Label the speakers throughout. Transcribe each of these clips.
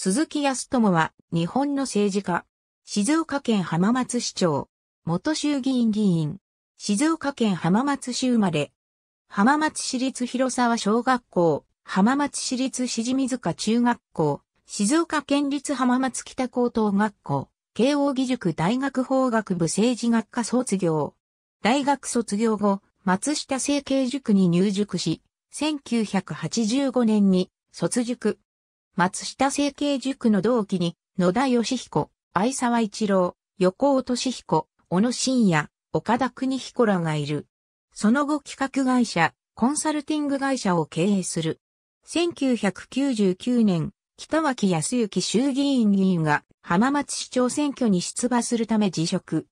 Speaker 1: 鈴木康友は日本の政治家、静岡県浜松市長、元衆議院議員、静岡県浜松市生まれ、浜松市立広沢小学校、浜松市立しじみ塚中学校、静岡県立浜松北高等学校、慶応義塾大学法学部政治学科卒業。大学卒業後、松下政経塾に入塾し、1985年に卒塾、松下政経塾の同期に、野田義彦、愛沢一郎、横尾俊彦、小野真也、岡田邦彦らがいる。その後企画会社、コンサルティング会社を経営する。1999年、北脇康之衆議院議員が浜松市長選挙に出馬するため辞職。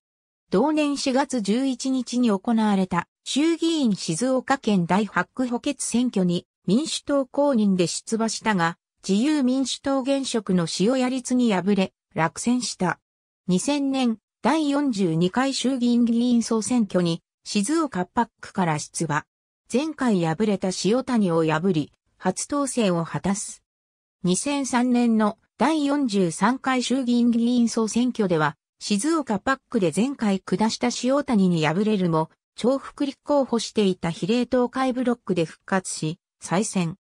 Speaker 1: 同年4月11日に行われた衆議院静岡県第8区補欠選挙に民主党公認で出馬したが、自由民主党現職の塩谷立に敗れ、落選した。2000年、第42回衆議院議員総選挙に、静岡パックから出馬。前回敗れた塩谷を破り、初当選を果たす。2003年の第43回衆議院議員総選挙では、静岡パックで前回下した塩谷に敗れるも、重複立候補していた比例党会ブロックで復活し、再選。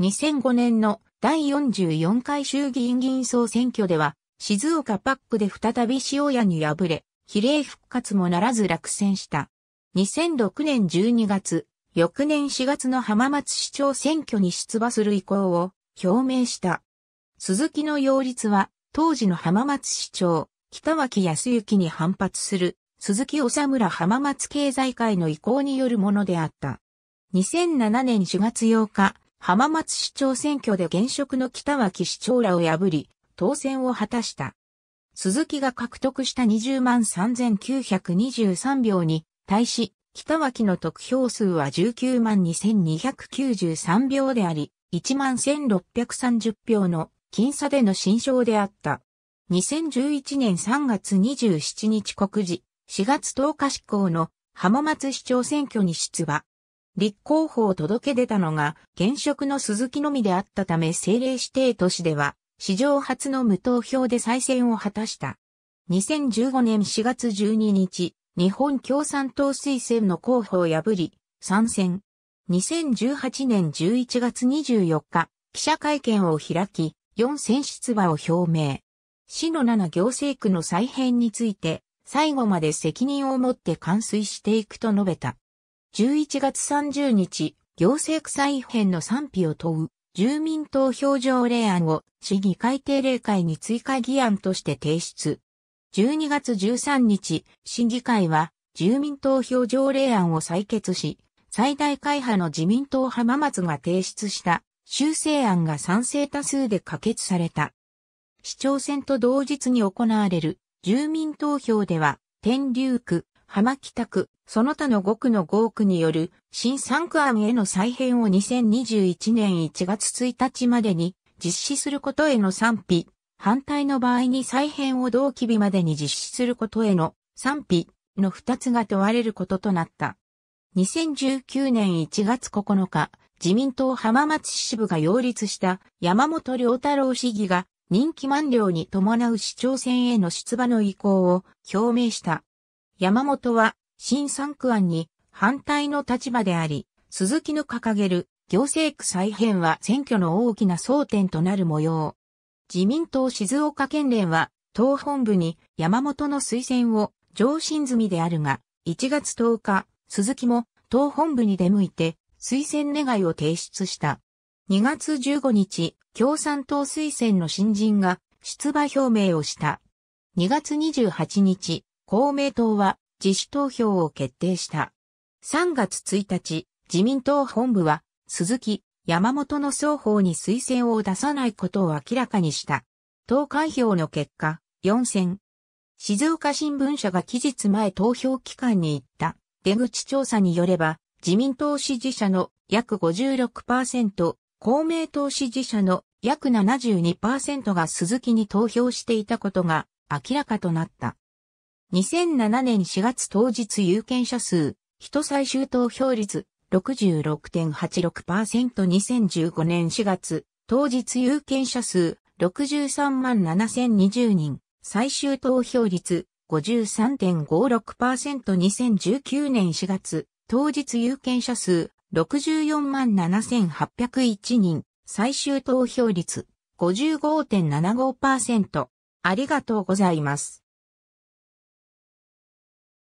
Speaker 1: 2005年の第44回衆議院議員総選挙では、静岡パックで再び塩屋に敗れ、比例復活もならず落選した。2006年12月、翌年4月の浜松市長選挙に出馬する意向を表明した。鈴木の擁立は、当時の浜松市長、北脇康之に反発する、鈴木治村浜松経済会の意向によるものであった。2007年4月8日、浜松市長選挙で現職の北脇市長らを破り、当選を果たした。鈴木が獲得した20万3923票に対し、北脇の得票数は19万2293票であり、1万1630票の僅差での新勝であった。2011年3月27日告示、4月10日施行の浜松市長選挙に出馬。立候補を届け出たのが現職の鈴木のみであったため政令指定都市では史上初の無投票で再選を果たした。2015年4月12日、日本共産党推薦の候補を破り、参戦。2018年11月24日、記者会見を開き、4選出馬を表明。市の7行政区の再編について、最後まで責任を持って完遂していくと述べた。11月30日、行政区再編の賛否を問う、住民投票条例案を市議会定例会に追加議案として提出。12月13日、市議会は住民投票条例案を採決し、最大会派の自民党浜松が提出した修正案が賛成多数で可決された。市長選と同日に行われる住民投票では、天竜区、浜北区、その他の5区の5区による新3区案への再編を2021年1月1日までに実施することへの賛否、反対の場合に再編を同期日までに実施することへの賛否の2つが問われることとなった。2019年1月9日、自民党浜松支部が擁立した山本良太郎市議が任期満了に伴う市長選への出馬の意向を表明した。山本は新三区案に反対の立場であり、鈴木の掲げる行政区再編は選挙の大きな争点となる模様。自民党静岡県連は、党本部に山本の推薦を上申済みであるが、1月10日、鈴木も党本部に出向いて推薦願いを提出した。2月15日、共産党推薦の新人が出馬表明をした。2月28日、公明党は自主投票を決定した。3月1日、自民党本部は、鈴木、山本の双方に推薦を出さないことを明らかにした。投開票の結果、4選。静岡新聞社が期日前投票期間に行った出口調査によれば、自民党支持者の約56%、公明党支持者の約72%が鈴木に投票していたことが明らかとなった。2007年4月当日有権者数、人最終投票率 66.86%2015 年4月、当日有権者数63 7020人、最終投票率 53.56%2019 年4月、当日有権者数64 7801人、最終投票率55.75%。ありがとうございます。